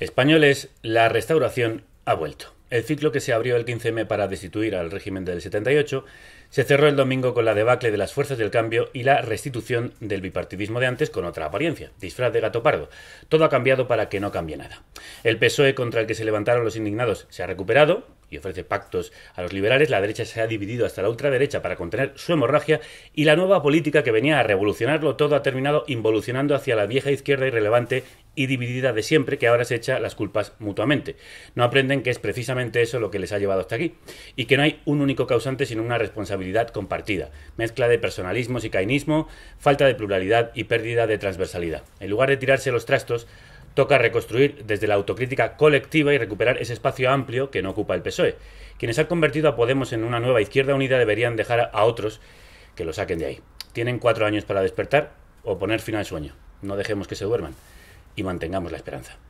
Españoles, la restauración ha vuelto. El ciclo que se abrió el 15M para destituir al régimen del 78 se cerró el domingo con la debacle de las fuerzas del cambio y la restitución del bipartidismo de antes con otra apariencia, disfraz de gato pardo. Todo ha cambiado para que no cambie nada. El PSOE contra el que se levantaron los indignados se ha recuperado, y ofrece pactos a los liberales, la derecha se ha dividido hasta la ultraderecha para contener su hemorragia y la nueva política que venía a revolucionarlo todo ha terminado involucionando hacia la vieja izquierda irrelevante y dividida de siempre que ahora se echa las culpas mutuamente. No aprenden que es precisamente eso lo que les ha llevado hasta aquí y que no hay un único causante sino una responsabilidad compartida, mezcla de personalismos y cainismo, falta de pluralidad y pérdida de transversalidad. En lugar de tirarse los trastos, toca reconstruir desde la autocrítica colectiva y recuperar ese espacio amplio que no ocupa el PSOE. Quienes han convertido a Podemos en una nueva izquierda unida deberían dejar a otros que lo saquen de ahí. Tienen cuatro años para despertar o poner fin al sueño. No dejemos que se duerman y mantengamos la esperanza.